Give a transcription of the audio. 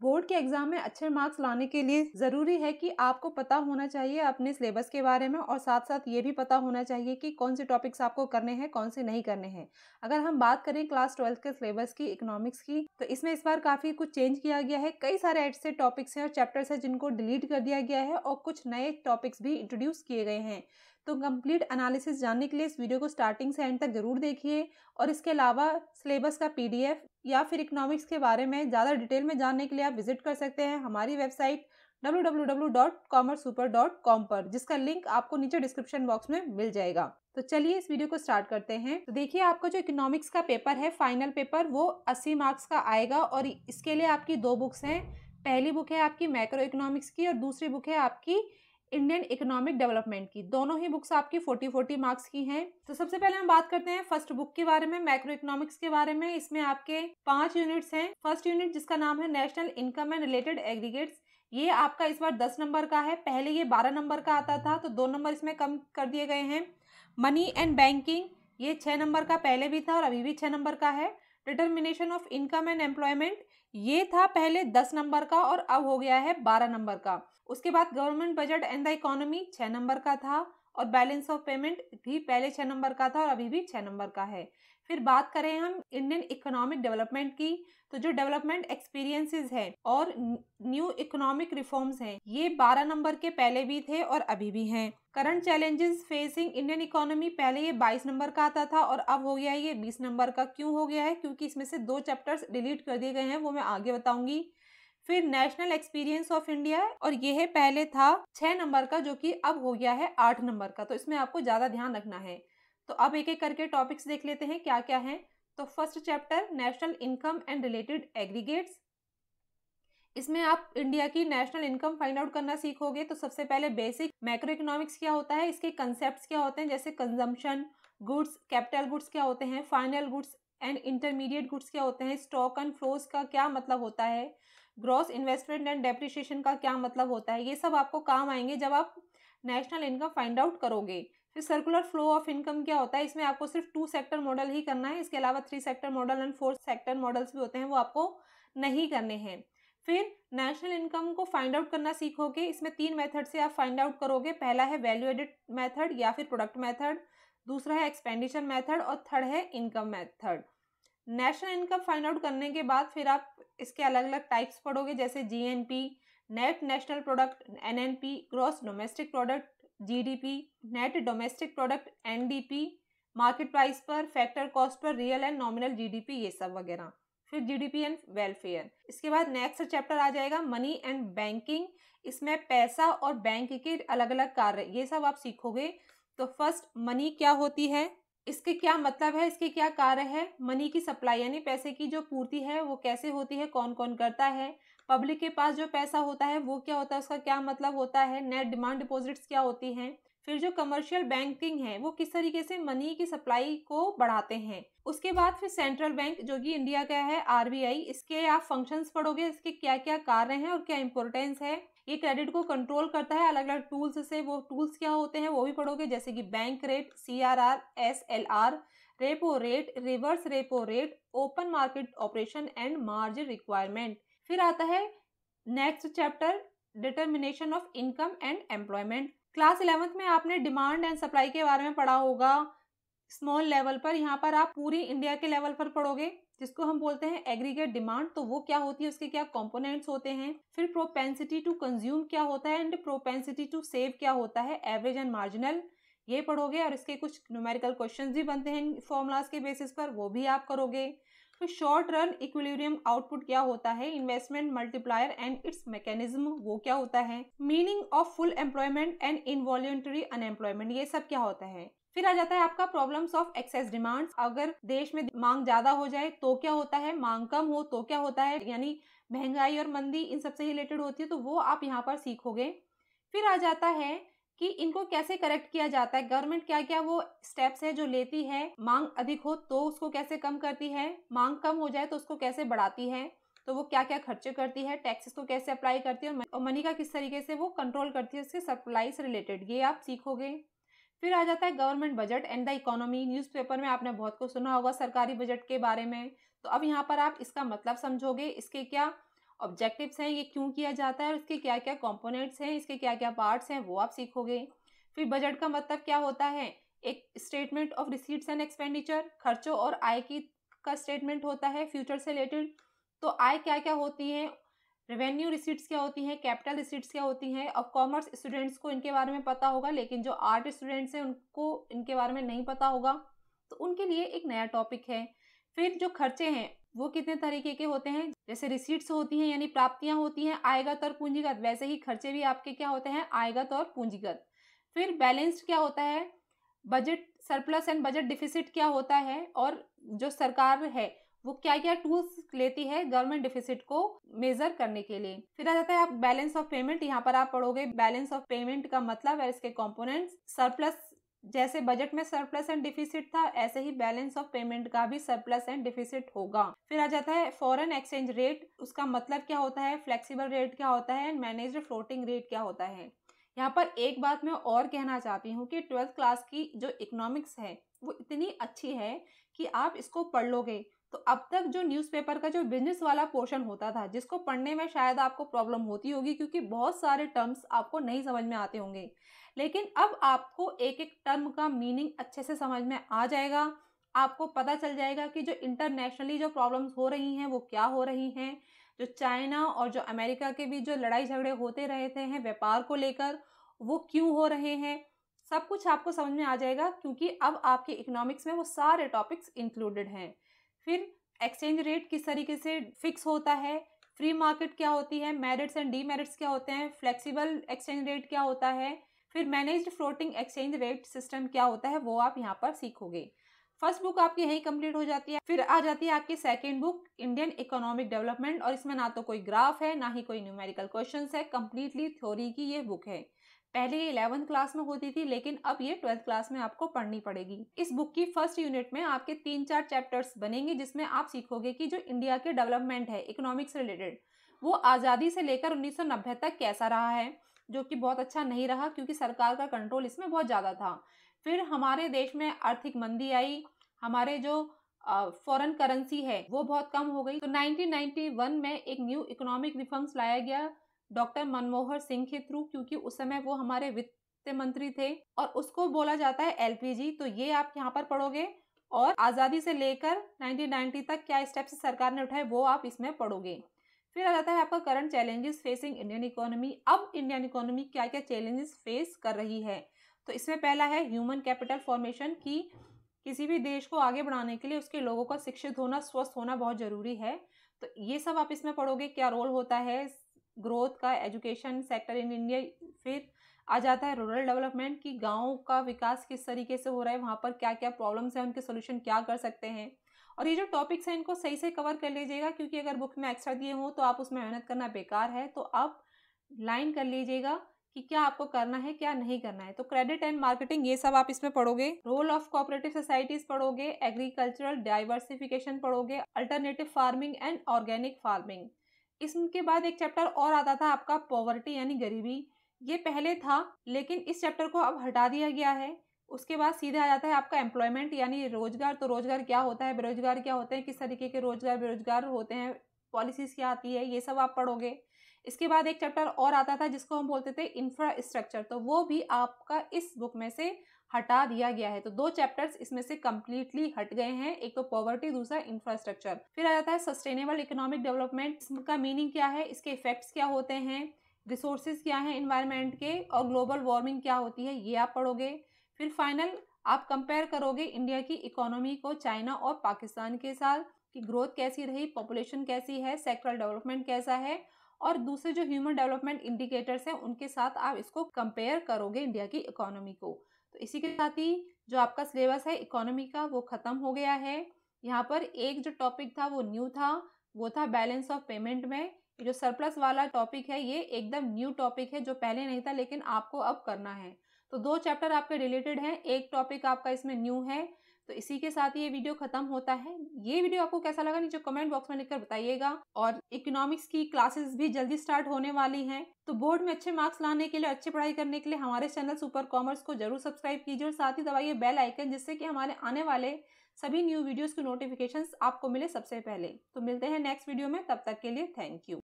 Bu board के exam में अच्छे मार्क्स लाने के लिए जरूरी है कि आपको पता होना चाहिए अपने सिलेबस के बारे में और साथ साथ ये भी पता होना चाहिए कि कौन से टॉपिक्स आपको करने हैं कौन से नहीं करने हैं अगर हम बात करें क्लास ट्वेल्थ के सिलेबस की इकोनॉमिक्स की तो इसमें इस बार काफ़ी कुछ चेंज किया गया है कई सारे ऐसे टॉपिक्स हैं और चैप्टर्स हैं जिनको डिलीट कर दिया गया है और कुछ नए टॉपिक्स भी इंट्रोड्यूस किए गए हैं तो कंप्लीट एनालिसिस जानने के लिए इस वीडियो को स्टार्टिंग से एंड तक जरूर देखिए और इसके अलावा सिलेबस का पीडीएफ या फिर इकोनॉमिक्स के बारे में ज़्यादा डिटेल में जानने के लिए आप विजिट विजिट कर सकते हैं हमारी वेबसाइट www.commercesuper.com पर जिसका लिंक आपको नीचे डिस्क्रिप्शन बॉक्स में मिल जाएगा तो चलिए इस वीडियो को स्टार्ट करते हैं तो देखिए आपका जो इकोनॉमिक्स का पेपर है फाइनल पेपर वो 80 मार्क्स का आएगा और इसके लिए आपकी दो बुक्स हैं पहली बुक है आपकी मैक्रो इकोनॉमिक्स की और दूसरी बुक है आपकी इंडियन इकोनॉमिक डेवलपमेंट की दोनों ही बुक्स आपकी 40 40 मार्क्स की हैं तो सबसे पहले हम बात करते हैं फर्स्ट बुक के बारे में माइक्रो इकोनॉमिक्स के बारे में इसमें आपके पांच यूनिट्स हैं फर्स्ट यूनिट जिसका नाम है national income and related aggregates ये आपका इस बार दस नंबर का है पहले ये बारह नंबर का आता था तो दो नंबर इसमें कम कर दिए गए हैं मनी एंड बैंकिंग ये छः नंबर का पहले भी था और अभी भी छः नंबर का है determination of income and employment ये था पहले दस नंबर का और अब हो गया है बारह नंबर का उसके बाद government budget and the economy छह नंबर का था और बैलेंस ऑफ पेमेंट भी पहले छह नंबर का था और अभी भी छह नंबर का है फिर बात करें हम इंडियन इकोनॉमिक डेवलपमेंट की तो जो डेवलपमेंट एक्सपीरियंसेस है और न्यू इकोनॉमिक रिफॉर्म्स हैं ये 12 नंबर के पहले भी थे और अभी भी हैं current challenges facing Indian economy पहले ये 22 नंबर का आता था और अब हो गया है ये 20 नंबर का क्यों हो गया है क्योंकि इसमें से दो चैप्टर्स डिलीट कर दिए गए हैं वो मैं आगे बताऊंगी फिर नेशनल एक्सपीरियंस ऑफ इंडिया और यह पहले था छः नंबर का जो कि अब हो गया है आठ नंबर का तो इसमें आपको ज़्यादा ध्यान रखना है तो अब एक एक करके टॉपिक्स देख लेते हैं क्या क्या हैं तो first chapter national income and related aggregates इसमें आप इंडिया की नेशनल इनकम फाइंड आउट करना सीखोगे तो सबसे पहले बेसिक मैक्रो इकोनॉमिक्स क्या होता है इसके कंसेप्ट क्या होते हैं जैसे कंजम्पशन गुड्स कैपिटल गुड्स क्या होते हैं final goods and intermediate goods क्या होते हैं स्टॉक एंड फ्लोस का क्या मतलब होता है ग्रॉस इन्वेस्टमेंट एंड डेप्रिशिएशन का क्या मतलब होता है ये सब आपको काम आएंगे जब आप नेशनल इनकम फाइंड आउट करोगे फिर सर्कुलर फ्लो ऑफ इनकम क्या होता है इसमें आपको सिर्फ टू सेक्टर मॉडल ही करना है इसके अलावा three sector model and four sector models भी होते हैं वो आपको नहीं करने हैं फिर नेशनल इनकम को फाइंड आउट करना सीखोगे इसमें तीन मेथड से आप फाइंड आउट करोगे पहला है वैल्यू एडिड मेथड या फिर प्रोडक्ट मेथड दूसरा है एक्सपेंडिचर मेथड और थर्ड है income method national income find out करने के बाद फिर आप इसके अलग अलग टाइप्स पढ़ोगे जैसे GNP net national product NNP gross domestic product GDP net domestic product NDP market price पर फैक्टर कॉस्ट पर रियल एंड नॉमिनल जीडीपी ये सब वगैरह फिर जीडीपी एंड वेलफेयर इसके बाद नेक्स्ट चैप्टर आ जाएगा मनी एंड बैंकिंग इसमें पैसा और बैंक के अलग अलग कार्य ये सब आप सीखोगे तो फर्स्ट मनी क्या होती है इसके क्या मतलब है इसके क्या कार्य है मनी की सप्लाई यानी पैसे की जो पूर्ति है वो कैसे होती है कौन कौन करता है पब्लिक के पास जो पैसा होता है वो क्या होता है उसका क्या मतलब होता है नेट डिमांड डिपॉजिट्स क्या होती हैं फिर जो कमर्शियल बैंकिंग है वो किस तरीके से मनी की सप्लाई को बढ़ाते हैं उसके बाद फिर सेंट्रल बैंक जो कि इंडिया का है आरबीआई इसके आप फंक्शंस पढ़ोगे इसके क्या क्या कार्य हैं और क्या इंपॉर्टेंस है ये क्रेडिट को कंट्रोल करता है अलग अलग टूल्स से वो टूल्स क्या होते हैं वो भी पढ़ोगे जैसे कि bank rate C R R S L R repo rate reverse repo rate open market operation and margin requirement फिर आता है next chapter determination of income and employment class eleventh में आपने डिमांड एंड सप्लाई के बारे में पढ़ा होगा स्मॉल लेवल पर यहाँ पर आप पूरी इंडिया के लेवल पर पढ़ोगे जिसको हम बोलते हैं एग्रीगेट डिमांड तो वो क्या होती है उसके क्या कंपोनेंट्स होते हैं फिर प्रोपेंसिटी टू कंज्यूम क्या होता है एंड प्रोपेंसिटी टू सेव क्या होता है एवरेज एंड मार्जिनल ये पढ़ोगे और इसके कुछ न्यूमेरिकल क्वेश्चन भी बनते हैं फॉर्मूलाज के बेसिस पर वो भी आप करोगे तो शॉर्ट रन इक्विलिब्रियम आउटपुट क्या होता है investment multiplier and its mechanism वो क्या होता है meaning of full employment and involuntary unemployment ये सब क्या होता है फिर आ जाता है आपका प्रॉब्लम्स ऑफ एक्सेस डिमांड्स अगर देश में मांग ज्यादा हो जाए तो क्या होता है मांग कम हो तो क्या होता है यानी महंगाई और मंदी इन सबसे रिलेटेड होती है तो वो आप यहाँ पर सीखोगे फिर आ जाता है कि इनको कैसे करेक्ट किया जाता है गवर्नमेंट क्या क्या वो स्टेप्स है जो लेती है मांग अधिक हो तो उसको कैसे कम करती है मांग कम हो जाए तो उसको कैसे बढ़ाती है तो वो क्या क्या खर्चे करती है टैक्सेस को कैसे अप्लाई करती है और मनी का किस तरीके से वो कंट्रोल करती है उसके सप्लाई से रिलेटेड ये आप सीखोगे फिर आ जाता है government budget and the economy newspaper में आपने बहुत कुछ सुना होगा सरकारी बजट के बारे में तो अब यहाँ पर आप इसका मतलब समझोगे इसके क्या ऑब्जेक्टिव्स हैं ये क्यों किया जाता है और इसके क्या क्या कंपोनेंट्स हैं इसके क्या क्या पार्ट्स हैं वो आप सीखोगे फिर बजट का मतलब क्या होता है एक statement of receipts and expenditure खर्चों और आय की का स्टेटमेंट होता है फ्यूचर से रिलेटेड तो आय क्या क्या होती है रेवेन्यू रिसीट्स क्या होती हैं कैपिटल रिसीट्स क्या होती हैं अब कॉमर्स स्टूडेंट्स को इनके बारे में पता होगा लेकिन जो आर्ट स्टूडेंट्स हैं उनको इनके बारे में नहीं पता होगा तो उनके लिए एक नया टॉपिक है फिर जो खर्चे हैं वो कितने तरीके के होते हैं जैसे रिसीट्स होती हैं यानी प्राप्तियां होती हैं आयगत और पूंजीगत वैसे ही खर्चे भी आपके क्या होते हैं आयगत और पूंजीगत फिर बैलेंस्ड क्या होता है budget surplus and budget deficit क्या होता है और जो सरकार है वो क्या क्या टूल्स लेती है गवर्नमेंट डिफिसिट को मेजर करने के लिए फिर आ जाता है आप बैलेंस ऑफ पेमेंट यहाँ पर आप पढ़ोगे बैलेंस ऑफ पेमेंट का मतलब है इसके कंपोनेंट्स सरप्लस जैसे बजट में सरप्लस एंड डिफिसिट था ऐसे ही बैलेंस ऑफ पेमेंट का भी सरप्लस एंड डिफिसिट होगा फिर आ जाता है फॉरेन एक्सचेंज रेट उसका मतलब क्या होता है फ्लेक्सिबल रेट क्या होता है एंड मैनेज फ्लोटिंग रेट क्या होता है यहाँ पर एक बात मैं और कहना चाहती हूँ कि ट्वेल्थ क्लास की जो इकोनॉमिक्स है वो इतनी अच्छी है कि आप इसको पढ़ लोगे तो अब तक जो न्यूज़पेपर का जो बिजनेस वाला पोर्शन होता था जिसको पढ़ने में शायद आपको प्रॉब्लम होती होगी क्योंकि बहुत सारे टर्म्स आपको नहीं समझ में आते होंगे लेकिन अब आपको एक एक टर्म का मीनिंग अच्छे से समझ में आ जाएगा आपको पता चल जाएगा कि जो इंटरनेशनली जो प्रॉब्लम्स हो रही हैं वो क्या हो रही हैं जो चाइना और जो अमेरिका के बीच जो लड़ाई झगड़े होते रहते हैं व्यापार को लेकर वो क्यों हो रहे हैं सब कुछ आपको समझ में आ जाएगा क्योंकि अब आपके इकोनॉमिक्स में वो सारे टॉपिक्स इंक्लूडेड हैं फिर एक्सचेंज रेट किस तरीके से फिक्स होता है फ्री मार्केट क्या होती है मेरिट्स एंड डीमेरिट्स क्या होते हैं फ्लेक्सिबल एक्सचेंज रेट क्या होता है फिर managed floating exchange rate system क्या होता है वो आप यहाँ पर सीखोगे फर्स्ट बुक आपकी यही कंप्लीट हो जाती है फिर आ जाती है आपकी second book Indian economic development और इसमें ना तो कोई ग्राफ है ना ही कोई न्यूमेरिकल क्वेश्चन है कम्प्लीटली थ्योरी की ये बुक है पहले ये इलेवंथ क्लास में होती थी लेकिन अब ये ट्वेल्थ क्लास में आपको पढ़नी पड़ेगी इस बुक की फर्स्ट यूनिट में आपके तीन चार चैप्टर्स बनेंगे जिसमें आप सीखोगे कि जो इंडिया के डेवलपमेंट है इकोनॉमिक्स रिलेटेड वो आज़ादी से लेकर 1990 तक कैसा रहा है जो कि बहुत अच्छा नहीं रहा क्योंकि सरकार का कंट्रोल इसमें बहुत ज़्यादा था फिर हमारे देश में आर्थिक मंदी आई हमारे जो फॉरेन करेंसी है वो बहुत कम हो गई तो 1991 में एक न्यू इकोनॉमिक रिफॉर्म्स लाया गया डॉक्टर मनमोहन सिंह के थ्रू क्योंकि उस समय वो हमारे वित्त मंत्री थे और उसको बोला जाता है एलपीजी तो ये आप यहाँ पर पढ़ोगे और आज़ादी से लेकर 1990 तक क्या स्टेप्स सरकार ने उठाए वो आप इसमें पढ़ोगे फिर आ जाता है आपका current challenges facing Indian economy अब इंडियन इकोनॉमी क्या क्या चैलेंजेस फेस कर रही है तो इसमें पहला है ह्यूमन कैपिटल फॉर्मेशन की किसी भी देश को आगे बढ़ाने के लिए उसके लोगों का शिक्षित होना स्वस्थ होना बहुत ज़रूरी है तो ये सब आप इसमें पढ़ोगे क्या रोल होता है ग्रोथ का एजुकेशन सेक्टर इन इंडिया फिर आ जाता है रूरल डेवलपमेंट कि गाँव का विकास किस तरीके से हो रहा है वहाँ पर क्या क्या प्रॉब्लम्स हैं उनके सोल्यूशन क्या कर सकते हैं और ये जो टॉपिक्स हैं इनको सही से कवर कर लीजिएगा क्योंकि अगर बुक में एक्स्ट्रा दिए हों तो आप उसमें मेहनत करना बेकार है तो आप लाइन कर लीजिएगा कि क्या आपको करना है क्या नहीं करना है तो क्रेडिट एंड मार्केटिंग ये सब आप इसमें पढ़ोगे रोल ऑफ कोऑपरेटिव सोसाइटीज पढ़ोगे एग्रीकल्चरल डाइवर्सिफिकेशन पढ़ोगे alternative farming and organic farming इसके बाद एक चैप्टर और आता था आपका पॉवर्टी यानी गरीबी ये पहले था लेकिन इस चैप्टर को अब हटा दिया गया है उसके बाद सीधे आ जाता है आपका एम्प्लॉयमेंट यानी रोजगार तो रोजगार क्या होता है बेरोजगार क्या होते हैं किस तरीके के रोजगार बेरोजगार होते हैं पॉलिसीज़ क्या आती है ये सब आप पढ़ोगे इसके बाद एक चैप्टर और आता था जिसको हम बोलते थे इंफ्रास्ट्रक्चर तो वो भी आपका इस बुक में से हटा दिया गया है तो दो चैप्टर्स इसमें से कम्प्लीटली हट गए हैं एक तो पॉवर्टी दूसरा इंफ्रास्ट्रक्चर फिर आ जाता है सस्टेनेबल इकोनॉमिक डेवलपमेंट का मीनिंग क्या है इसके इफेक्ट्स क्या होते हैं रिसोर्सेज क्या हैं इन्वायरमेंट के और ग्लोबल वार्मिंग क्या होती है ये आप पढ़ोगे फिर फाइनल आप कंपेयर करोगे इंडिया की इकोनॉमी को चाइना और पाकिस्तान के साथ कि ग्रोथ कैसी रही पॉपुलेशन कैसी है सेक्टरल डेवलपमेंट कैसा है और दूसरे जो ह्यूमन डेवलपमेंट इंडिकेटर्स हैं उनके साथ आप इसको कंपेयर करोगे इंडिया की इकोनॉमी को इसी के साथ ही जो आपका सिलेबस है इकोनॉमी का वो ख़त्म हो गया है यहाँ पर एक जो टॉपिक था वो न्यू था वो था बैलेंस ऑफ पेमेंट में जो सरप्लस वाला टॉपिक है ये एकदम न्यू टॉपिक है जो पहले नहीं था लेकिन आपको अब करना है तो दो चैप्टर आपके रिलेटेड हैं एक टॉपिक आपका इसमें न्यू है तो इसी के साथ ये वीडियो खत्म होता है ये वीडियो आपको कैसा लगा नीचे कमेंट बॉक्स में लिखकर बताइएगा और इकोनॉमिक्स की क्लासेस भी जल्दी स्टार्ट होने वाली हैं तो बोर्ड में अच्छे मार्क्स लाने के लिए अच्छी पढ़ाई करने के लिए हमारे चैनल सुपर कॉमर्स को जरूर सब्सक्राइब कीजिए और साथ ही दबाइए बेल आइकन जिससे कि हमारे आने वाले सभी न्यू वीडियोज के नोटिफिकेशन आपको मिले सबसे पहले तो मिलते हैं नेक्स्ट वीडियो में तब तक के लिए थैंक यू